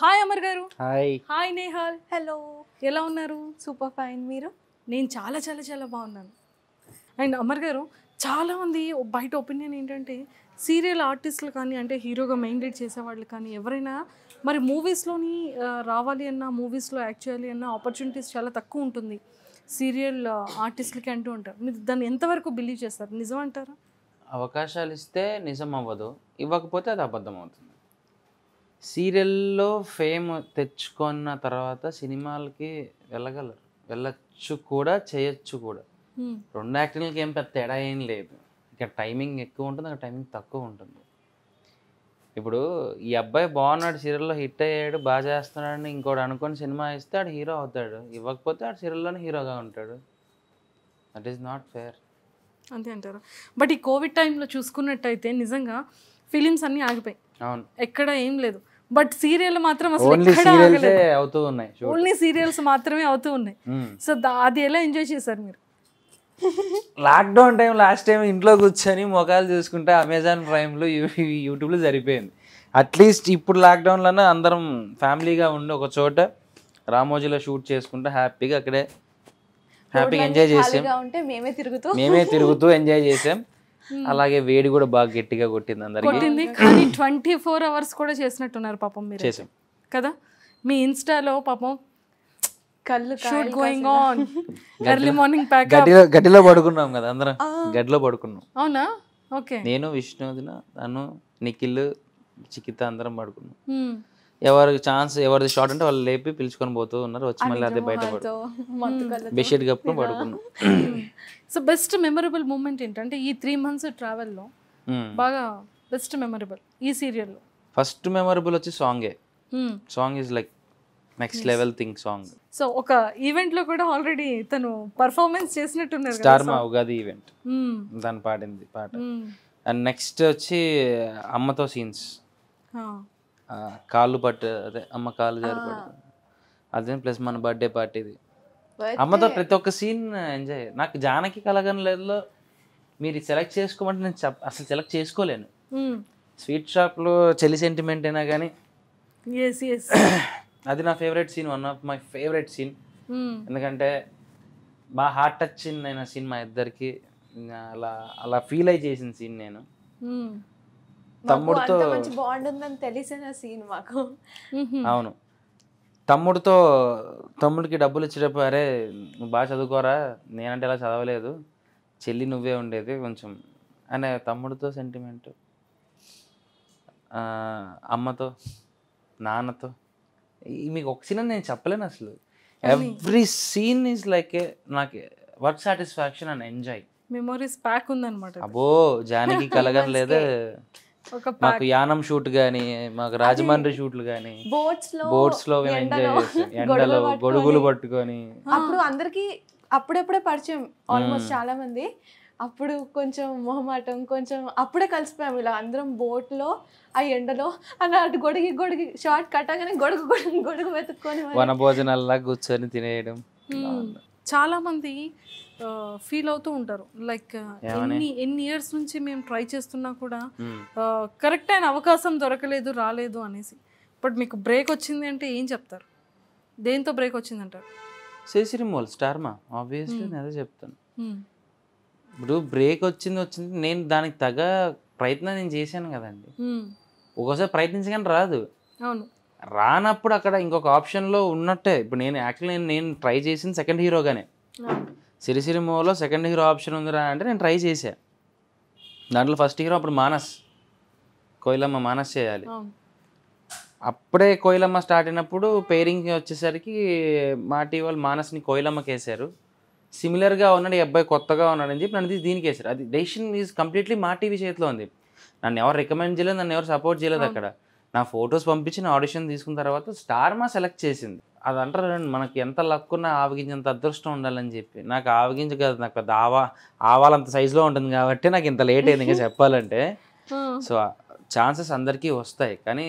Hi Amar గారు hi hi Nehal hello ఎలా ఉన్నారు సూపర్ ఫైన్ మీరు నేను చాలా చాలా చాలా బాగున్నాను అండ్ అమర్ గారు చాలామంది బయట ఒపీనియన్ ఏంటంటే సీరియల్ ఆర్టిస్టులు కానీ అంటే హీరోగా మెయిన్ లీడ్ చేసేవాళ్ళు కానీ ఎవరైనా మరి మూవీస్లోని రావాలి అన్న మూవీస్లో యాక్ట్ చేయాలి అన్న ఆపర్చునిటీస్ చాలా తక్కువ ఉంటుంది సీరియల్ ఆర్టిస్టులకి అంటూ ఉంటారు మీరు దాన్ని ఎంతవరకు బిలీవ్ చేస్తారు నిజం అంటారా అవకాశాలు ఇస్తే నిజం అవ్వదు ఇవ్వకపోతే అది అబద్ధం అవుతుంది సీరియల్లో ఫేమ్ తెచ్చుకున్న తర్వాత సినిమాలకి వెళ్ళగలరు వెళ్ళచ్చు కూడా చేయొచ్చు కూడా రెండు యాక్టర్లకి ఏం పెద్ద తేడా ఏం లేదు ఇక టైమింగ్ ఎక్కువ ఉంటుంది అక్కడ టైమింగ్ తక్కువ ఉంటుంది ఇప్పుడు ఈ అబ్బాయి బాగున్నాడు సీరియల్లో హిట్ అయ్యాడు బాగా చేస్తున్నాడని ఇంకోటి అనుకుని సినిమా ఇస్తే ఆడు హీరో అవుతాడు ఇవ్వకపోతే ఆడు సీరియల్లోనే హీరోగా ఉంటాడు దట్ ఈస్ నాట్ ఫేర్ అంతే అంటారు బట్ ఈ కోవిడ్ టైంలో చూసుకున్నట్టయితే నిజంగా ఫిలిమ్స్ అన్నీ ఆగిపోయాయి అవును ఎక్కడ ఏం లేదు బట్ సీరియల్ మాత్రం అసలు ఓన్లీ సీరియల్స్ మాత్రమే అవుతూ ఉన్నాయి సో అది ఎలా ఎంజాయ్ చేశారు మీరు లాక్డౌన్ టైం లాస్ట్ టైం ఇంట్లో కూర్చొని మొఖాలు చూసుకుంటే అమెజాన్ ప్రైమ్లో యూట్యూబ్లో సరిపోయింది అట్లీస్ట్ ఇప్పుడు లాక్డౌన్లోనే అందరం ఫ్యామిలీగా ఉండి ఒక చోట రామోజీలో షూట్ చేసుకుంటే హ్యాపీగా అక్కడే హ్యాపీగా ఎంజాయ్ చేసాం మేమే తిరుగుతూ ఎంజాయ్ చేసాం Hmm. అలాగే వేడి కూడా బాగా గట్టిగా కొట్టింది అందరికీ కానీ ట్వంటీ ఫోర్ అవర్స్ కూడా చేసినట్టున్నారు పాపం మీరు చేసాం కదా మీ ఇన్స్టాలో పాపం కళ్ళు shoot going on early morning pack గడ్డిలో గడ్డిలో పడుకున్నాం కదా అందరం గడ్డిలో పడుకున్నాం అవునా ఓకే నేను విష్ణుదిన తను నిఖిల్ చికిత అందరం పడుకున్నాం hmm. ఎవరికి ఛాన్స్ ఎవరిది షార్ట్ అంటే వాళ్ళు లేపి పిలుచుకొని పోతూ ఉన్నారు వచ్చి మళ్ళీ అదే బయట hmm. బెడ్షీట్ కప్పుడు పడుకున్నాం సో బెస్ట్ మెమరబుల్ మూమెంట్ ఏంటంటే ఈ త్రీ మంత్స్ ట్రావెల్లో బాగా బెస్ట్ మెమరబుల్ ఈ సీరియల్లో ఫస్ట్ మెమరబుల్ వచ్చి సాంగే song is like next level thing song so ఒక ఈవెంట్ లో కూడా ఆల్రెడీ తను పర్ఫార్మెన్స్ చేసినట్టున్నారు స్టార్ మా ఉగాది ఈవెంట్ hmm. దాని పాడింది పాట అండ్ hmm. నెక్స్ట్ వచ్చి అమ్మతో సీన్స్ కాళ్ళు పట్టు అదే అమ్మ కాళ్ళు జారిపడు అదే ప్లస్ మన బర్త్డే పార్టీది అమ్మతో ప్రతి ఒక్క సీన్ ఎంజాయ్ నాకు జానకి కలగనలేదులో మీరు సెలెక్ట్ చేసుకోమంటే నేను అసలు సెలెక్ట్ చేసుకోలేను స్వీట్ షాప్లో చెల్లి సెంటిమెంట్ అయినా కానీ అది నా favourite scene one of my favourite scene ఎందుకంటే బాగా హార్ట్ టచ్ అయిన సీన్ మా ఇద్దరికి అలా అలా ఫీల్ అయి చేసిన సీన్ నేను తమ్ముడితో మంచి బాండ్ ఉందని తెలిసిన సీన్ మాకు అవును తమ్ముడితో తమ్ముడికి డబ్బులు ఇచ్చేటప్పుడు అరే నువ్వు బాగా చదువుకోరా నేనంటే ఇలా చదవలేదు చెల్లి నువ్వే ఉండేది కొంచెం అనే తమ్ముడితో సెంటిమెంట్ అమ్మతో నాన్నతో మీకు ఒక సీన్ నేను చెప్పలేను అసలు ఎవ్రీ సీన్ ఈజ్ లైక్ నాకు work satisfaction and enjoy memories pack ఉందన్నమాట అబ్బో జానకి కలగం లేదా మాకు యానం షూట్ గానీ మాకు రాజమండ్రి షూట్లు గానీ బోట్స్ లో బోట్స్ లో ఎంజాయ్ ఎండలో గొడుగులు పట్టుకొని అప్పుడు అందరికి అప్పుడప్పుడే పరిచయం ఆల్మోస్ట్ చాలా మంది అప్పుడు కొంచెం మొహమాటం కొంచెం అప్పుడే కలిసిపోయాము ఇలా అందరం బోట్లో ఆ ఎండలో అని అటు గొడుగు గొడుగు షార్ట్ కట్టగానే గొడుగు గొడుగు గొడుగు వెతుక్కొని వన భోజనాల్లా కూర్చొని తినేయడం చాలామంది ఫీల్ అవుతూ ఉంటారు లైక్ ఎన్ని ఎన్ని ఇయర్స్ నుంచి మేము ట్రై చేస్తున్నా కూడా కరెక్ట్ అయిన అవకాశం దొరకలేదు రాలేదు అనేసి బట్ మీకు బ్రేక్ వచ్చింది అంటే ఏం చెప్తారు దేంతో బ్రేక్ వచ్చింది అంటారు శేషిరిమోల్ స్టార్మా ఆబ్వియస్లీ నేను అదే చెప్తాను ఇప్పుడు బ్రేక్ వచ్చింది వచ్చింది నేను దానికి తగ్గ ప్రయత్నం నేను చేశాను కదండి ఒక్కోసారి ప్రయత్నించగానే రాదు అవును రానప్పుడు అక్కడ ఇంకొక ఆప్షన్లో ఉన్నట్టే ఇప్పుడు నేను యాక్చువల్లీ నేను నేను ట్రై చేసింది సెకండ్ హీరోగానే సిరిసిరి మూవీలో సెకండ్ హీరో ఆప్షన్ ఉందిరా అంటే నేను ట్రై చేసా దాంట్లో ఫస్ట్ హీరో అప్పుడు మానస్ కోయిలమ్మ మానస్ చేయాలి అప్పుడే కోయిలమ్మ స్టార్ట్ అయినప్పుడు పేరింగ్ వచ్చేసరికి మా టీ వాళ్ళు మానస్ని కోయిలమ్మకి వేశారు సిమిలర్గా ఉన్నాడు ఈ అబ్బాయి కొత్తగా ఉన్నాడని చెప్పి నన్ను దీనికి వేసారు అది decision is completely Maa TV చేతిలో ఉంది నన్ను ఎవరు రికమెండ్ చేయలేదు నన్ను ఎవరు సపోర్ట్ చేయలేదు అక్కడ నా ఫొటోస్ పంపించి నా ఆడిషన్ తీసుకున్న తర్వాత స్టార్ మా సెలెక్ట్ చేసింది అది అంటారు మనకి ఎంత లక్కున్నా ఆవగింజంత అదృష్టం ఉండాలని చెప్పి నాకు ఆవగింజ కాదు నాకు పెద్ద ఆవా ఆవాలంత సైజులో ఉంటుంది కాబట్టి నాకు ఇంత లేట్ అయింది ఇంకా చెప్పాలంటే సో ఛాన్సెస్ అందరికీ వస్తాయి కానీ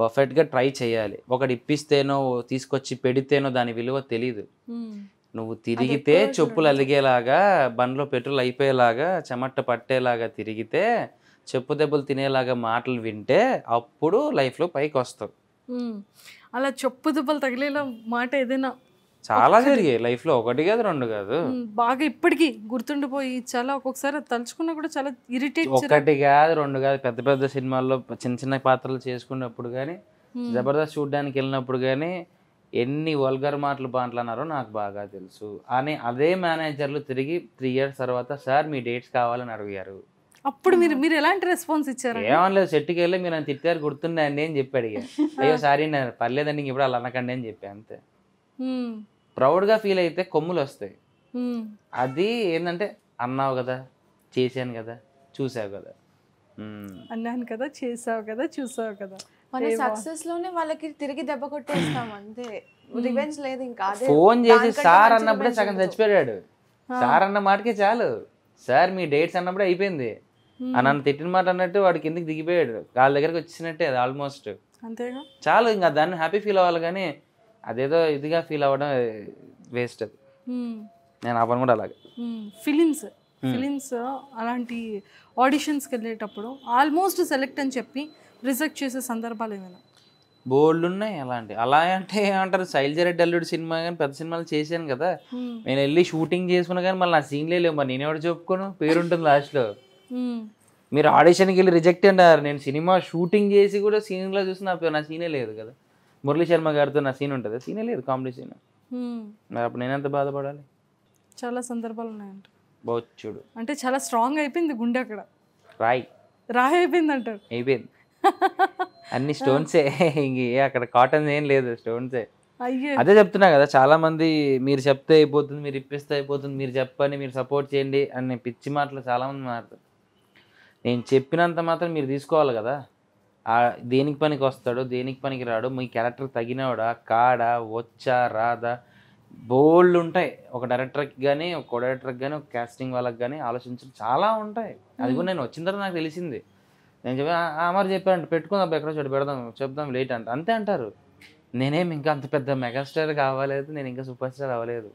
పర్ఫెక్ట్గా ట్రై చేయాలి ఒకటి ఇప్పిస్తేనో తీసుకొచ్చి పెడితేనో దాని విలువ తెలీదు నువ్వు తిరిగితే చెప్పులు అలిగేలాగా బండ్లో పెట్రోల్ అయిపోయేలాగా చెమట పట్టేలాగా తిరిగితే చెప్పు దెబ్బలు తినేలాగా మాటలు వింటే అప్పుడు లైఫ్లో పైకి వస్తారు అలా చెప్పు దెబ్బలు తగిలేలా మాట ఏదైనా చాలా జరిగాయి లైఫ్లో ఒకటి కాదు రెండు కాదు బాగా ఇప్పటికీ గుర్తుండిపోయి చాలా ఒక్కొక్కసారి తలుచుకున్నా కూడా చాలా ఇరిటేట్ ఒకటి కాదు రెండు కాదు పెద్ద పెద్ద సినిమాల్లో చిన్న చిన్న పాత్రలు చేసుకున్నప్పుడు కానీ జబర్దస్త్ చూడడానికి వెళ్ళినప్పుడు కానీ ఎన్ని వల్గర్ మాటలు బాంట్లన్నారో నాకు బాగా తెలుసు అని అదే మేనేజర్లు తిరిగి త్రీ ఇయర్స్ తర్వాత సార్ మీ డేట్స్ కావాలని అడిగారు అప్పుడు మీరు మీరు ఎలాంటి రెస్పాన్స్ ఇచ్చారు ఏమనలేదు చెట్టుకి వెళ్ళి మీరు నన్ను తిట్టారు గుర్తుండే అని చెప్పి అడిగా అయ్యో సారీ నేను పర్లేదండి ఇప్పుడు అలా అనకండి అని చెప్పి అంతే ప్రౌడ్గా ఫీల్ అయితే కొమ్ములు వస్తాయి అది ఏంటంటే అన్నావు కదా చేశాను కదా చూసావు కదా అన్నాను కదా చేసావు కదా చూసావు కదా మన సక్సెస్ లోనే వాళ్ళకి తిరిగి దెబ్బ కొట్టేస్తాం అంతే రివెంజ్ లేదు ఇంకా ఫోన్ చేసి సార్ అన్నప్పుడే సగం చచ్చిపోయాడు సార్ అన్న మాటకే చాలు సార్ మీ డేట్స్ అన్నప్పుడే అయిపోయింది అని నన్ను తిట్టిన మాట అన్నట్టు వాడు కిందకి దిగిపోయాడు వాళ్ళ దగ్గరికి వచ్చినట్టే అది ఆల్మోస్ట్ అంతేగా చాలు ఇంకా దాన్ని హ్యాపీ ఫీల్ అవ్వాలి కానీ అదేదో ఇదిగా ఫీల్ అవ్వడం వేస్ట్ అది నేను ఆ పని కూడా అలాగే ఫిలిమ్స్ ఫిలిమ్స్ అలాంటి ఆడిషన్స్కి వెళ్ళేటప్పుడు ఆల్మోస్ట్ సెలెక్ట్ అని చెప్పి రిజెక్ట్ చేసే సందర్భాలు ఏమైనా బోల్డ్ ఉన్నాయి అలాంటి అలా అంటే ఏమంటారు శైలజ రెడ్డి అల్లుడు సినిమా కానీ పెద్ద సినిమాలు చేశాను కదా నేను వెళ్ళి షూటింగ్ చేసుకున్నా కానీ మళ్ళీ నా సీన్లే లేవు మరి నేనేవాడు చెప్పుకోను పేరుంటుంది లాస్ట్లో Hmm. మీరు ఆడిషన్కి వెళ్ళి రిజెక్ట్ అంటారు నేను సినిమా షూటింగ్ చేసి కూడా సీన్లో చూసి నా సీనే లేదు కదా మురళీ శర్మ గారితో నా సీన్ ఉంటుంది సీనే లేదు కామెడీ సీన్ hmm. మరి అప్పుడు నేనెంత బాధపడాలి చాలా సందర్భాలు ఉన్నాయంట బొచ్చుడు అంటే చాలా స్ట్రాంగ్ అయిపోయింది గుండె అక్కడ రాయి రాయి అయిపోయింది అంటారు అయిపోయింది అన్ని స్టోన్సే ఇంకే అక్కడ కాటన్ ఏం లేదు స్టోన్సే అదే చెప్తున్నా కదా చాలా మంది మీరు చెప్తే అయిపోతుంది మీరు ఇప్పిస్తే అయిపోతుంది మీరు చెప్పండి మీరు సపోర్ట్ చేయండి అనే పిచ్చి మాటలు చాలా మంది మారుతారు నేను చెప్పినంత మాత్రం మీరు తీసుకోవాలి కదా దేనికి పనికి వస్తాడో దేనికి పనికి రాడు మీ క్యారెక్టర్ తగినవాడా కాడా వచ్చా రాదా బోల్డ్ ఉంటాయి ఒక డైరెక్టర్కి కానీ ఒక కో డైరెక్టర్కి కానీ ఒక క్యాస్టింగ్ వాళ్ళకి కానీ ఆలోచించడం చాలా ఉంటాయి అది కూడా నేను వచ్చిన తర్వాత నాకు తెలిసింది నేను చెప్పి అమర్ చెప్పారంట పెట్టుకుందాం ఎక్కడో చోటు పెడదాం చెప్దాం లేట్ అంట అంతే అంటారు నేనేం ఇంకా అంత పెద్ద మెగాస్టార్ కావాలేదు నేను ఇంకా సూపర్ స్టార్ అవ్వలేదు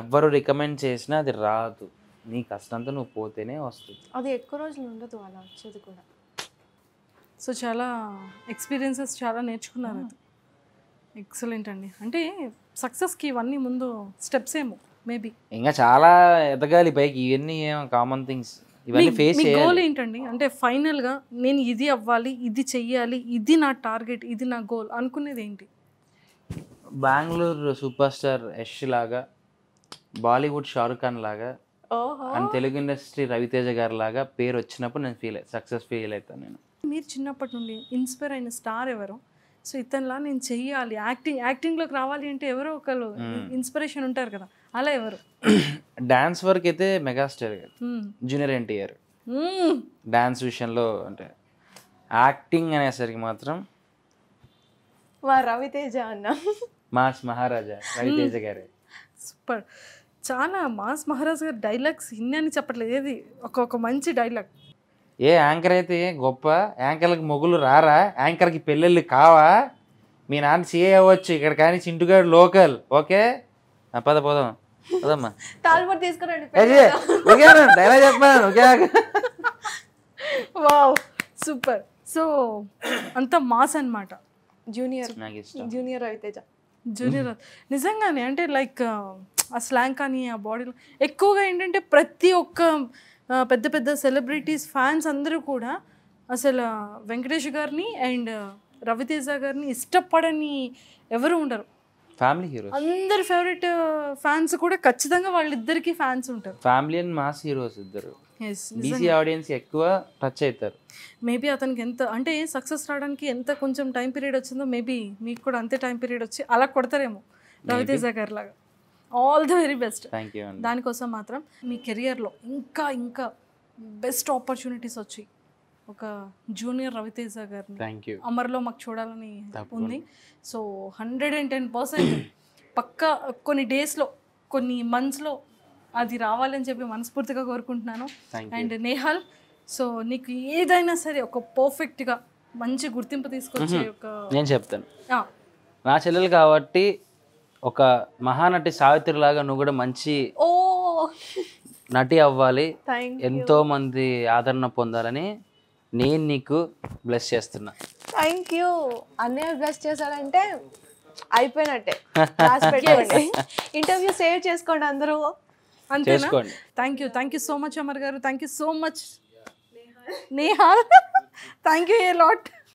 ఎవ్వరు రికమెండ్ చేసినా అది రాదు నీ కష్టంతో నువ్వు పోతేనే వస్తుంది అది ఎక్కువ రోజులు ఉండదు అలా వచ్చేది కూడా సో చాలా ఎక్స్పీరియన్సెస్ చాలా నేర్చుకున్నారు అది ఎక్సలెంట్ అండి అంటే సక్సెస్కి ఇవన్నీ ముందు స్టెప్స్ ఏమో మేబీ ఇంకా చాలా ఎదగాలి పైకి ఇవన్నీ కామన్ థింగ్స్ ఇవన్నీ ఫేస్ గోల్ ఏంటండి అంటే ఫైనల్గా నేను ఇది అవ్వాలి ఇది చెయ్యాలి ఇది నా టార్గెట్ ఇది నా గోల్ అనుకునేది ఏంటి బెంగళూరు సూపర్ స్టార్ యష్ లాగా బాలీవుడ్ షారుఖ్ ఖాన్ లాగా అండ్ తెలుగు ఇండస్ట్రీ రవితేజ గారి లాగా పేరు వచ్చినప్పుడు నేను ఫీల్ సక్సెస్ ఫీల్ అవుతాను నేను మీరు చిన్నప్పటి నుండి ఇన్స్పైర్ అయిన స్టార్ ఎవరు సో ఇతనిలా నేను చెయ్యాలి యాక్టింగ్ యాక్టింగ్లోకి రావాలి అంటే ఎవరో ఒకరు ఇన్స్పిరేషన్ ఉంటారు కదా అలా ఎవరు డాన్స్ వరకు అయితే మెగాస్టార్ గారు జూనియర్ ఎన్టీఆర్ డాన్స్ విషయంలో అంటే యాక్టింగ్ అనేసరికి మాత్రం మా రవితేజ అన్న మాస్ మహారాజా రవితేజ గారే సూపర్ చాలా మాస్ మహారాజ్ గారి డైలాగ్స్ ఇన్ని అని చెప్పట్లేదు ఏది ఒక్కొక్క మంచి డైలాగ్ ఏ యాంకర్ అయితే గొప్ప యాంకర్లకు మొగులు రారా యాంకర్కి పెళ్ళిళ్ళు కావా మీ నాన్న సీఏ అవ్వచ్చు ఇక్కడ కానీ చింటుగాడు లోకల్ ఓకే పద పోదాం వావ్ సూపర్ సో అంత మాస్ అనమాట జూనియర్ జూనియర్ రవితేజ జూనియర్ నిజంగానే అంటే లైక్ ఆ స్లాంగ్ కానీ ఆ బాడీలో ఎక్కువగా ఏంటంటే ప్రతి ఒక్క పెద్ద పెద్ద సెలబ్రిటీస్ ఫ్యాన్స్ అందరూ కూడా అసలు వెంకటేష్ గారిని అండ్ రవితేజ గారిని ఇష్టపడని ఎవరు ఉండరు ఫ్యామిలీ హీరో అందరు ఫేవరెట్ ఫ్యాన్స్ కూడా ఖచ్చితంగా వాళ్ళిద్దరికి ఫ్యాన్స్ ఉంటారు ఫ్యామిలీ అండ్ మాస్ హీరోస్ ఇద్దరు ఆడియన్స్ ఎక్కువ టచ్ అవుతారు మేబీ అతనికి ఎంత అంటే సక్సెస్ రావడానికి ఎంత కొంచెం టైం పీరియడ్ వచ్చిందో మేబీ మీకు కూడా అంతే టైం పీరియడ్ వచ్చి అలా కొడతారేమో రవితేజ గారి లాగా all the very best thank you దానికోసం మాత్రం మీ కెరియర్లో ఇంకా ఇంకా బెస్ట్ ఆపర్చునిటీస్ వచ్చి ఒక జూనియర్ రవితేజ గారిని థ్యాంక్ యూ అమర్లో మాకు చూడాలని ఉంది so hundred and ten percent పక్క కొన్ని డేస్లో కొన్ని మంత్స్లో అది రావాలని చెప్పి మనస్ఫూర్తిగా కోరుకుంటున్నాను అండ్ నేహాల్ సో నీకు ఏదైనా సరే ఒక పర్ఫెక్ట్గా మంచి గుర్తింపు తీసుకొచ్చే ఒక నేను చెప్తాను నా చెల్లెలు కాబట్టి ఒక మహానటి సావిత్రి లాగా నువ్వు కూడా మంచి నటి అవ్వాలి ఎంతో మంది ఆదరణ పొందాలని నేను నీకు బ్లెస్ చేస్తున్నా థ్యాంక్ యూ అన్నయ్య బ్లెస్ చేశారంటే అయిపోయినట్టే ఇంటర్వ్యూ సేవ్ చేసుకోండి అందరూ అంతేనా thank you thank you so much Amar గారు thank you so much Nehal thank you a lot